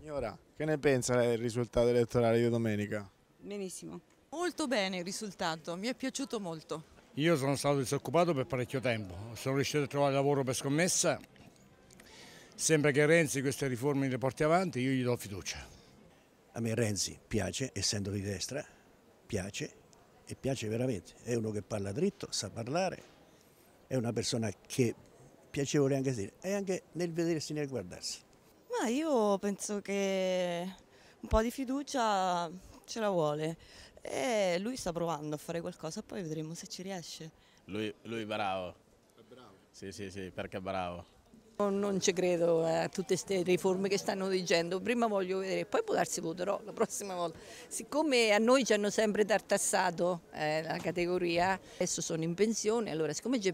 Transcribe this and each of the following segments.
Signora, che ne pensa del risultato elettorale di domenica? Benissimo. Molto bene il risultato, mi è piaciuto molto. Io sono stato disoccupato per parecchio tempo, sono riuscito a trovare lavoro per scommessa. Sembra che Renzi queste riforme le porti avanti, io gli do fiducia. A me Renzi piace, essendo di destra, piace e piace veramente. È uno che parla dritto, sa parlare, è una persona che piacevole anche a dire, e anche nel vedersi, nel guardarsi. Ma io penso che un po' di fiducia ce la vuole e lui sta provando a fare qualcosa, poi vedremo se ci riesce. Lui, lui bravo. È bravo? Sì, sì, sì, perché è bravo. Non ci credo eh, a tutte queste riforme che stanno dicendo, prima voglio vedere, poi può darsi voterò la prossima volta. Siccome a noi ci hanno sempre tartassato eh, la categoria, adesso sono in pensione, allora siccome ci,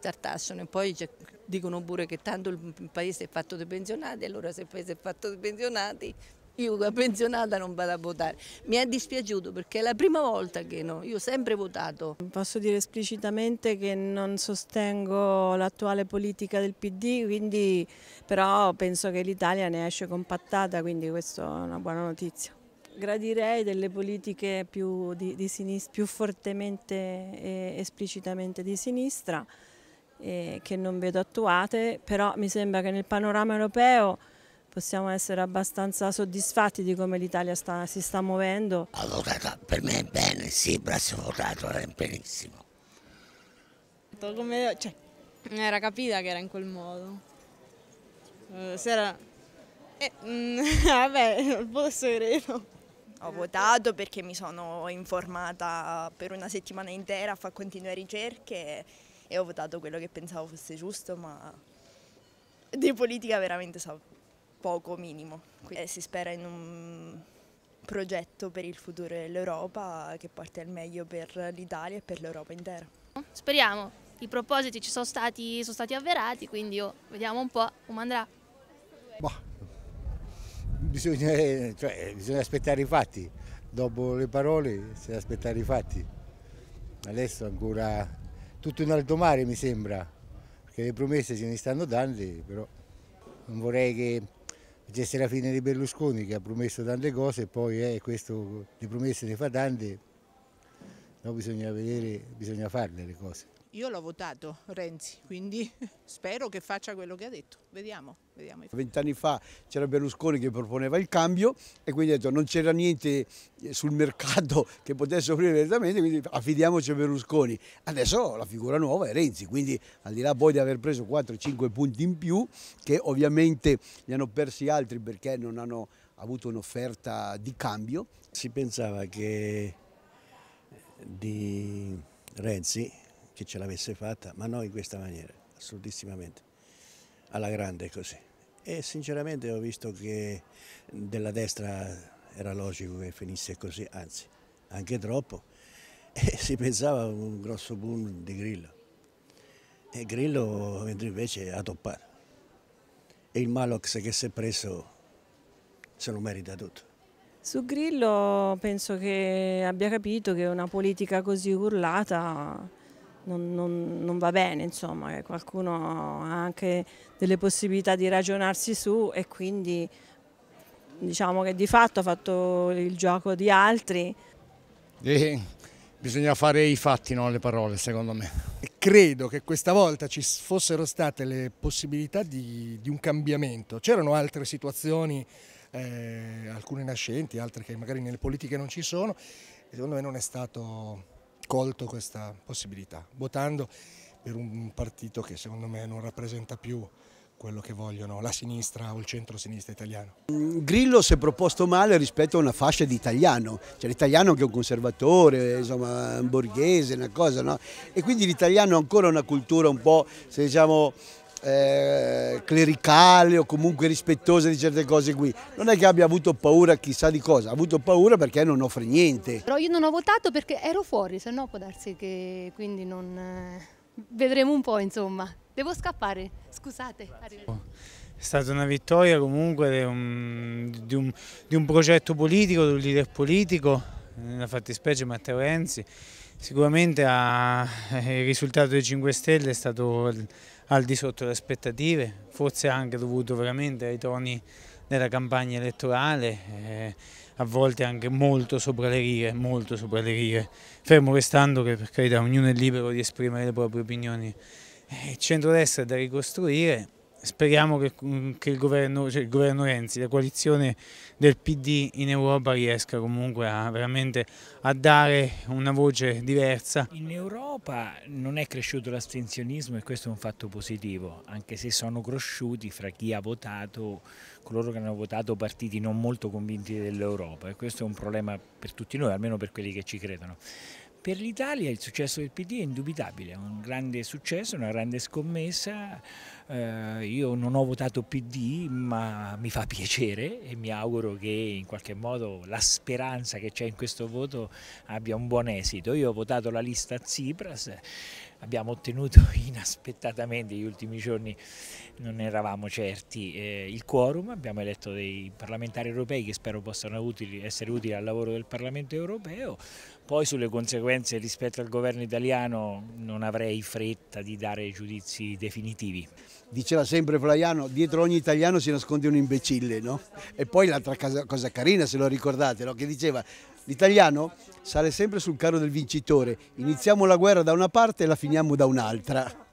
tartassano e poi ci dicono pure che tanto il paese è fatto di pensionati, allora se il paese è fatto di pensionati io da pensionata non vado a votare. Mi è dispiaciuto perché è la prima volta che no, io ho sempre votato. Posso dire esplicitamente che non sostengo l'attuale politica del PD, quindi, però penso che l'Italia ne esce compattata, quindi questa è una buona notizia. Gradirei delle politiche più, di, di sinistra, più fortemente e esplicitamente di sinistra, eh, che non vedo attuate, però mi sembra che nel panorama europeo possiamo essere abbastanza soddisfatti di come l'Italia sta, si sta muovendo. Ha per me è bene, sì, Brasso ha votato benissimo. Come, cioè, era capita che era in quel modo. Eh, se era... Eh, mh, mm, vabbè, il posto segreto. Ho votato perché mi sono informata per una settimana intera a fare continue ricerche e ho votato quello che pensavo fosse giusto, ma di politica veramente sapevo poco minimo. Quindi, eh, si spera in un progetto per il futuro dell'Europa che porti al meglio per l'Italia e per l'Europa intera. Speriamo, i propositi ci sono stati, sono stati avverati, quindi oh, vediamo un po' come andrà. Boh, bisogna, eh, cioè, bisogna, aspettare i fatti, dopo le parole bisogna aspettare i fatti. Adesso ancora tutto in alto mare mi sembra, perché le promesse ce ne stanno tante, però non vorrei che c'è Serafine di Berlusconi che ha promesso tante cose e poi eh, questo, le promesse ne fa tante, no, bisogna vedere, bisogna farle le cose. Io l'ho votato Renzi, quindi spero che faccia quello che ha detto. Vediamo. vediamo. Vent'anni fa c'era Berlusconi che proponeva il cambio e quindi ha detto non c'era niente eh, sul mercato che potesse offrire direttamente, quindi affidiamoci a Berlusconi. Adesso la figura nuova è Renzi, quindi al di là poi di aver preso 4-5 punti in più, che ovviamente li hanno persi altri perché non hanno avuto un'offerta di cambio. Si pensava che di Renzi che ce l'avesse fatta, ma non in questa maniera, assolutissimamente, alla grande così. E sinceramente ho visto che della destra era logico che finisse così, anzi, anche troppo, e si pensava a un grosso boom di Grillo. E Grillo mentre invece ha toppato. E il Malox che si è preso se lo merita tutto. Su Grillo penso che abbia capito che una politica così urlata non, non, non, va bene, insomma, qualcuno ha anche delle possibilità di ragionarsi su e quindi diciamo che di fatto ha fatto il gioco di altri. Eh, bisogna fare i fatti, non le parole, secondo me. Credo che questa volta ci fossero state le possibilità di, di un cambiamento. C'erano altre situazioni, eh, alcune nascenti, altre che magari nelle politiche non ci sono, secondo me non è stato colto questa possibilità, votando per un partito che secondo me non rappresenta più quello che vogliono la sinistra o il centro-sinistra italiano. Mm, Grillo si è proposto male rispetto a una fascia di italiano, cioè l'italiano che è un conservatore, insomma, un borghese, una cosa, no? E quindi l'italiano ha ancora una cultura un po', se diciamo, eh, clericale o comunque rispettosa di certe cose qui. Non è che abbia avuto paura chissà di cosa, ha avuto paura perché non offre niente. Però io non ho votato perché ero fuori, se no può darsi che quindi non... Eh, vedremo un po' insomma. Devo scappare, scusate. È stata una vittoria comunque di un, di un, di un progetto politico, di un leader politico, nella eh, fattispecie Matteo Renzi. Sicuramente ha, eh, il risultato dei 5 Stelle è stato al di sotto delle aspettative, forse anche dovuto veramente ai toni della campagna elettorale, eh, a volte anche molto sopra le righe, molto sopra le righe, fermo restando che per carità ognuno è libero di esprimere le proprie opinioni. Eh, il centrodestra è da ricostruire, speriamo che, mm, che il, governo, cioè il, governo, Renzi, la coalizione del PD in Europa riesca comunque a, veramente a dare una voce diversa. In Europa non è cresciuto l'astensionismo e questo è un fatto positivo, anche se sono cresciuti fra chi ha votato, coloro che hanno votato partiti non molto convinti dell'Europa e questo è un problema per tutti noi, almeno per quelli che ci credono. Per l'Italia il successo del PD è indubitabile, è un grande successo, una grande scommessa. Eh, io non ho votato PD ma mi fa piacere e mi auguro che in qualche modo la speranza che c'è in questo voto abbia un buon esito. Io ho votato la lista Tsipras abbiamo ottenuto inaspettatamente negli ultimi giorni, non eravamo certi, eh, il quorum, abbiamo eletto dei parlamentari europei che spero possano utili, essere utili al lavoro del Parlamento europeo, poi sulle conseguenze rispetto al governo italiano non avrei fretta di dare giudizi definitivi diceva sempre Flaiano, dietro ogni italiano si nasconde un imbecille, no? E poi l'altra cosa, carina, se lo ricordate, no? che diceva l'italiano sale sempre sul carro del vincitore, iniziamo la guerra da una parte e la finiamo da un'altra.